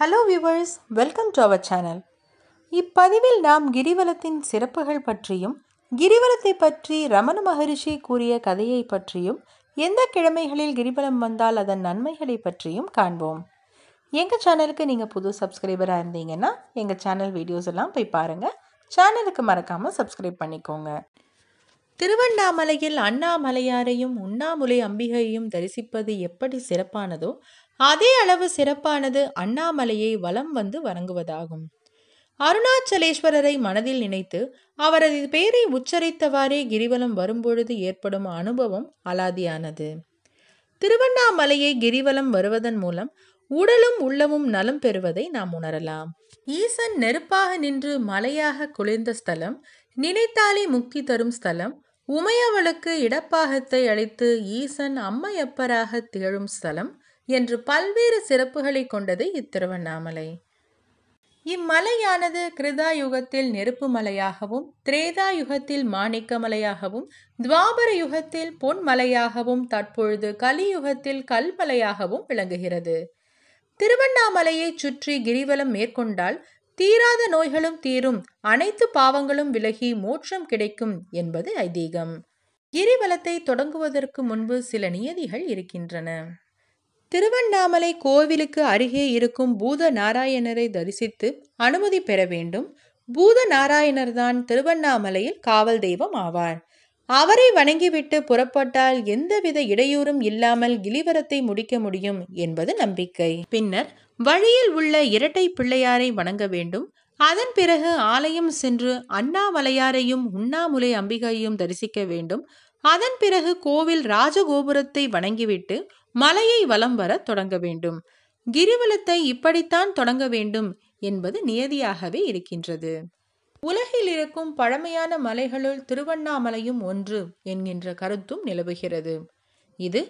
hello viewers welcome to our channel இப்பதிவில் நாம் கிரிவலத்தின் சிறப்புகள் பற்றியும் கிரிவலத்தை பற்றி ரமண மகரிஷி கூறிய கதையை பற்றியும் எந்த கிழமைகளில் கிரிவலம் வந்தால் அதன் நன்மைகளை பற்றியும் காண்போம் எங்கள் சேனலுக்கு நீங்கள் புது சப்ஸ்கிரைபராக இருந்தீங்கன்னா எங்கள் சேனல் வீடியோஸ் எல்லாம் போய் பாருங்கள் சேனலுக்கு மறக்காமல் சப்ஸ்கிரைப் பண்ணிக்கோங்க திருவண்ணாமலையில் அண்ணாமலையாரையும் உண்ணாமுலை அம்பிகையையும் தரிசிப்பது எப்படி சிறப்பானதோ அதே அளவு சிறப்பானது அண்ணாமலையை வலம் வந்து வணங்குவதாகும் அருணாச்சலேஸ்வரரை மனதில் நினைத்து அவரது பெயரை உச்சரித்தவாறே கிரிவலம் வரும்பொழுது ஏற்படும் அனுபவம் அலாதியானது திருவண்ணாமலையை கிரிவலம் வருவதன் மூலம் உடலும் உள்ளமும் நலம் பெறுவதை நாம் உணரலாம் ஈசன் நெருப்பாக நின்று மலையாக குளிர்ந்த ஸ்தலம் நினைத்தாலே முக்கி தரும் ஸ்தலம் உமையவளுக்கு இடப்பாகத்தை அளித்து ஈசன் அம்மையப்பராக திகழும் ஸ்தலம் என்று பல்வேறு சிறப்புகளை கொண்டது இத்திருவண்ணாமலை இம்மலையானது கிருதா யுகத்தில் நெருப்பு மலையாகவும் திரேதா யுகத்தில் மாணிக்க மலையாகவும் துவாபர யுகத்தில் பொன்மலையாகவும் தற்பொழுது கலியுகத்தில் கல்மலையாகவும் விளங்குகிறது திருவண்ணாமலையை சுற்றி கிரிவலம் மேற்கொண்டால் தீராத நோய்களும் தீரும் அனைத்து பாவங்களும் விலகி மோட்சம் கிடைக்கும் என்பது ஐதீகம் கிரிவலத்தை தொடங்குவதற்கு முன்பு சில நியதிகள் இருக்கின்றன திருவண்ணாமலை கோவிலுக்கு அருகே இருக்கும் பூத நாராயணரை தரிசித்து அனுமதி பெற வேண்டும் பூத நாராயணர் தான் திருவண்ணாமலையில் காவல் தெய்வம் ஆவார் அவரை வணங்கிவிட்டு புறப்பட்டால் எந்தவித இடையூறும் இல்லாமல் கிளிவரத்தை முடிக்க முடியும் என்பது நம்பிக்கை பின்னர் வழியில் உள்ள இரட்டை பிள்ளையாரை வணங்க வேண்டும் அதன் பிறகு ஆலயம் சென்று அண்ணாமலையாரையும் உண்ணாமுலை அம்பிகையையும் தரிசிக்க வேண்டும் அதன் பிறகு கோவில் ராஜகோபுரத்தை வணங்கிவிட்டு மலையை வலம் வர தொடங்க வேண்டும் கிரிவலத்தை இப்படித்தான் தொடங்க வேண்டும் என்பது நியதியாகவே இருக்கின்றது உலகில் இருக்கும் பழமையான மலைகளுள் திருவண்ணாமலையும் ஒன்று என்கின்ற கருத்தும் நிலவுகிறது இது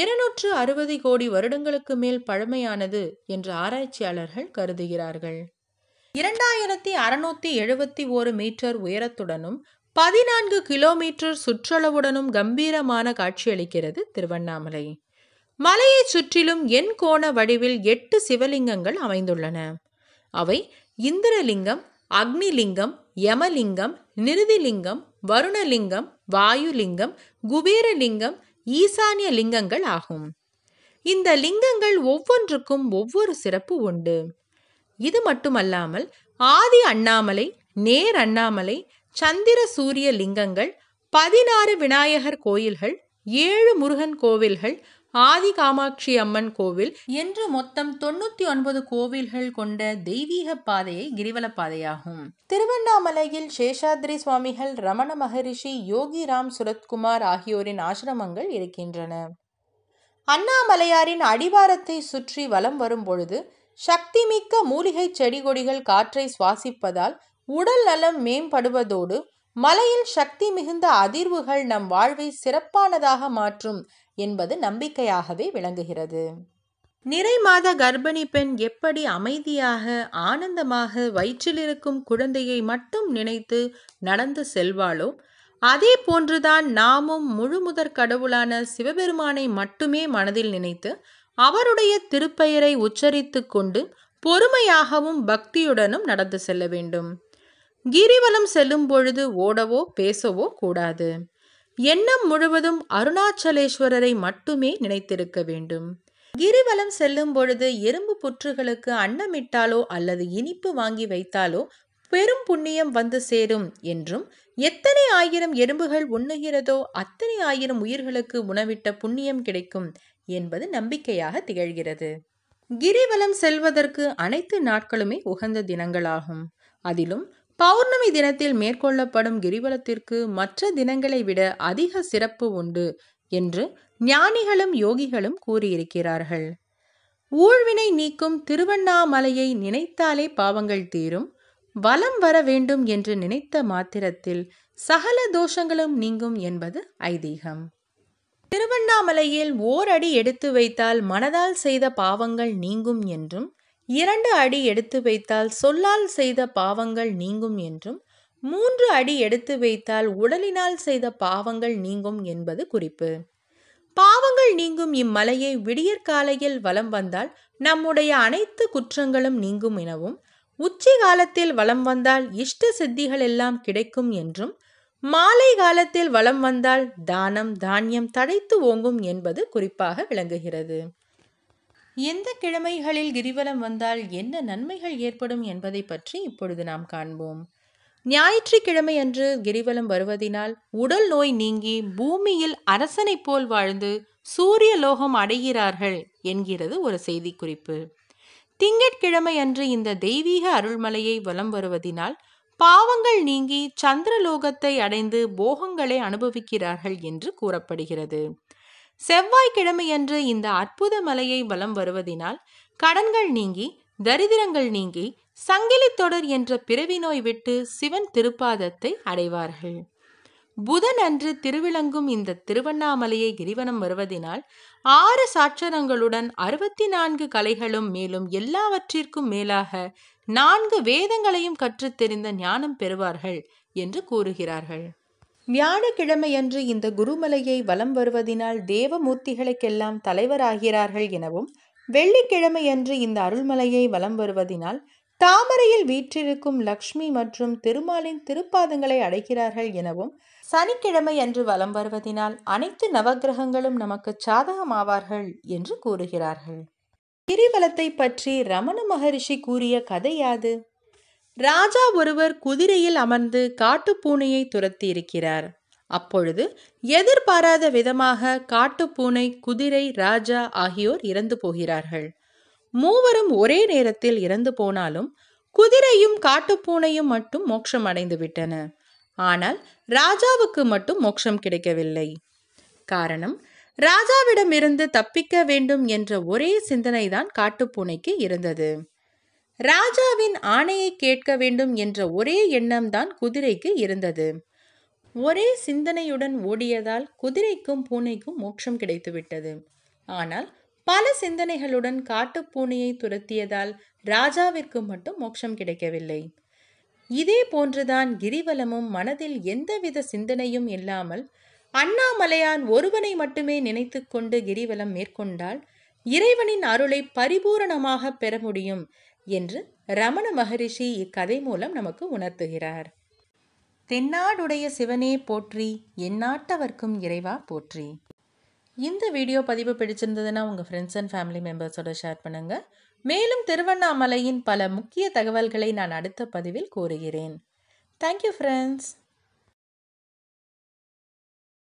இருநூற்று அறுபது கோடி வருடங்களுக்கு மேல் பழமையானது என்று ஆராய்ச்சியாளர்கள் கருதுகிறார்கள் இரண்டாயிரத்தி அறுநூத்தி எழுபத்தி ஒரு மீட்டர் உயரத்துடனும் பதினான்கு கிலோமீட்டர் சுற்றளவுடனும் கம்பீரமான காட்சியளிக்கிறது திருவண்ணாமலை மலையைச் சுற்றிலும் எண் கோண வடிவில் எட்டு சிவலிங்கங்கள் அமைந்துள்ளன அவை இந்திரலிங்கம் அக்னிலிங்கம் யமலிங்கம் நிருதிலிங்கம் வருணலிங்கம் வாயுலிங்கம் குபேரலிங்கம் ஈசானிய லிங்கங்கள் ஆகும் இந்த லிங்கங்கள் ஒவ்வொன்றுக்கும் ஒவ்வொரு சிறப்பு உண்டு இது மட்டுமல்லாமல் ஆதி அண்ணாமலை நேர் அண்ணாமலை சந்திர சூரிய லிங்கங்கள் பதினாறு விநாயகர் கோயில்கள் ஏழு முருகன் கோவில்கள் ஆதி காமாட்சி அம்மன் கோவில் என்று மொத்தம் தொண்ணூத்தி ஒன்பது கோவில்கள் கொண்ட தெய்வீக பாதையை கிரிவல பாதையாகும் திருவண்ணாமலையில் சேஷாத்ரி சுவாமிகள் ரமண மகரிஷி யோகி ராம் சுரத்குமார் ஆகியோரின் ஆசிரமங்கள் இருக்கின்றன அண்ணாமலையாரின் அடிவாரத்தை சுற்றி வலம் வரும்பொழுது சக்திமிக்க மூலிகை செடி கொடிகள் காற்றை சுவாசிப்பதால் உடல் நலம் மேம்படுவதோடு மலையில் சக்தி மிகுந்த அதிர்வுகள் நம் வாழ்வை சிறப்பானதாக மாற்றும் என்பது நம்பிக்கையாகவே விளங்குகிறது நிறை மாத கர்ப்பிணி பெண் எப்படி அமைதியாக ஆனந்தமாக வயிற்றிலிருக்கும் குழந்தையை மட்டும் நினைத்து நடந்து செல்வாளோ அதே போன்றுதான் நாமும் முழுமுதற் கடவுளான சிவபெருமானை மட்டுமே மனதில் நினைத்து அவருடைய திருப்பெயரை உச்சரித்து கொண்டு பொறுமையாகவும் பக்தியுடனும் நடந்து செல்ல வேண்டும் கிரிவலம் செல்லும் பொழுது ஓடவோ பேசவோ கூடாது எண்ணம் முழுவதும் அருணாச்சலேஸ்வரரை மட்டுமே நினைத்திருக்க வேண்டும் கிரிவலம் செல்லும் பொழுது எறும்பு புற்றுகளுக்கு அன்னமிட்டாலோ அல்லது இனிப்பு வாங்கி வைத்தாலோ பெரும் புண்ணியம் வந்து சேரும் என்றும் எத்தனை ஆயிரம் எறும்புகள் உண்ணுகிறதோ அத்தனை ஆயிரம் உயிர்களுக்கு உணவிட்ட புண்ணியம் கிடைக்கும் என்பது நம்பிக்கையாக திகழ்கிறது கிரிவலம் செல்வதற்கு அனைத்து நாட்களுமே உகந்த தினங்களாகும் அதிலும் பௌர்ணமி தினத்தில் மேற்கொள்ளப்படும் கிரிவலத்திற்கு மற்ற தினங்களை விட அதிக சிறப்பு உண்டு என்று ஞானிகளும் யோகிகளும் கூறியிருக்கிறார்கள் ஊழ்வினை நீக்கும் திருவண்ணாமலையை நினைத்தாலே பாவங்கள் தீரும் வலம் வர வேண்டும் என்று நினைத்த மாத்திரத்தில் சகல தோஷங்களும் நீங்கும் என்பது ஐதீகம் திருவண்ணாமலையில் ஓரடி எடுத்து வைத்தால் மனதால் செய்த பாவங்கள் நீங்கும் என்றும் இரண்டு அடி எடுத்து வைத்தால் சொல்லால் செய்த பாவங்கள் நீங்கும் என்றும் மூன்று அடி எடுத்து வைத்தால் உடலினால் செய்த பாவங்கள் நீங்கும் என்பது குறிப்பு பாவங்கள் நீங்கும் இம்மலையை விடியற்காலையில் வலம் வந்தால் நம்முடைய அனைத்து குற்றங்களும் நீங்கும் எனவும் உச்சி காலத்தில் வலம் வந்தால் இஷ்ட சித்திகள் எல்லாம் கிடைக்கும் என்றும் மாலை காலத்தில் வலம் வந்தால் தானம் தானியம் தடைத்து ஓங்கும் என்பது குறிப்பாக விளங்குகிறது எந்த கிழமைகளில் கிரிவலம் வந்தால் என்ன நன்மைகள் ஏற்படும் என்பதை பற்றி இப்பொழுது நாம் காண்போம் ஞாயிற்றுக்கிழமை அன்று கிரிவலம் வருவதினால் உடல் நோய் நீங்கி பூமியில் அரசனைப் போல் வாழ்ந்து சூரிய லோகம் அடைகிறார்கள் என்கிறது ஒரு செய்திக்குறிப்பு திங்கட்கிழமை அன்று இந்த தெய்வீக அருள்மலையை வலம் வருவதினால் பாவங்கள் நீங்கி சந்திரலோகத்தை அடைந்து போகங்களை அனுபவிக்கிறார்கள் என்று கூறப்படுகிறது செவ்வாய்க்கிழமையன்று இந்த அற்புத மலையை வலம் வருவதினால் கடன்கள் நீங்கி தரிதிரங்கள் நீங்கி சங்கிலி தொடர் என்ற பிறவி நோய் விட்டு சிவன் திருப்பாதத்தை அடைவார்கள் புதன் அன்று திருவிளங்கும் இந்த திருவண்ணாமலையை கிரிவனம் வருவதினால் ஆறு சாட்சரங்களுடன் அறுபத்தி நான்கு கலைகளும் மேலும் எல்லாவற்றிற்கும் மேலாக நான்கு வேதங்களையும் கற்றுத் தெரிந்த ஞானம் பெறுவார்கள் என்று கூறுகிறார்கள் வியாழக்கிழமையன்று இந்த குருமலையை வலம் வருவதினால் தேவமூர்த்திகளுக்கெல்லாம் தலைவராகிறார்கள் எனவும் வெள்ளிக்கிழமையன்று இந்த அருள்மலையை வலம் வருவதினால் தாமரையில் வீற்றிருக்கும் லக்ஷ்மி மற்றும் திருமாலின் திருப்பாதங்களை அடைக்கிறார்கள் எனவும் சனிக்கிழமை அன்று வலம் வருவதினால் அனைத்து நவகிரகங்களும் நமக்கு சாதகமாவார்கள் என்று கூறுகிறார்கள் கிரிவலத்தை பற்றி ரமண மகரிஷி கூறிய கதை யாது ராஜா ஒருவர் குதிரையில் அமர்ந்து காட்டுப்பூனையை துரத்தி இருக்கிறார் அப்பொழுது எதிர்பாராத விதமாக காட்டுப்பூனை குதிரை ராஜா ஆகியோர் இறந்து போகிறார்கள் மூவரும் ஒரே நேரத்தில் இறந்து போனாலும் குதிரையும் காட்டுப்பூனையும் மட்டும் மோட்சம் அடைந்து விட்டன ஆனால் ராஜாவுக்கு மட்டும் மோட்சம் கிடைக்கவில்லை காரணம் ராஜாவிடமிருந்து தப்பிக்க வேண்டும் என்ற ஒரே சிந்தனைதான் காட்டுப்பூனைக்கு இருந்தது ராஜாவின் ஆணையை கேட்க வேண்டும் என்ற ஒரே எண்ணம்தான் குதிரைக்கு இருந்தது ஒரே சிந்தனையுடன் ஓடியதால் குதிரைக்கும் பூனைக்கும் மோட்சம் கிடைத்துவிட்டது ஆனால் பல சிந்தனைகளுடன் பூனையை துரத்தியதால் ராஜாவிற்கு மட்டும் மோட்சம் கிடைக்கவில்லை இதே போன்றுதான் கிரிவலமும் மனதில் எந்தவித சிந்தனையும் இல்லாமல் அண்ணாமலையான் ஒருவனை மட்டுமே நினைத்து கொண்டு கிரிவலம் மேற்கொண்டால் இறைவனின் அருளை பரிபூரணமாக பெற முடியும் என்று ரமண மகரிஷி இக்கதை மூலம் நமக்கு உணர்த்துகிறார் தென்னாடுடைய சிவனே போற்றி எந்நாட்டவர்க்கும் இறைவா போற்றி இந்த வீடியோ பதிவு பிடிச்சிருந்ததுன்னா உங்கள் ஃப்ரெண்ட்ஸ் அண்ட் ஃபேமிலி மெம்பர்ஸோட ஷேர் பண்ணுங்கள் மேலும் திருவண்ணாமலையின் பல முக்கிய தகவல்களை நான் அடுத்த பதிவில் கூறுகிறேன் தேங்க்யூ ஃப்ரெண்ட்ஸ்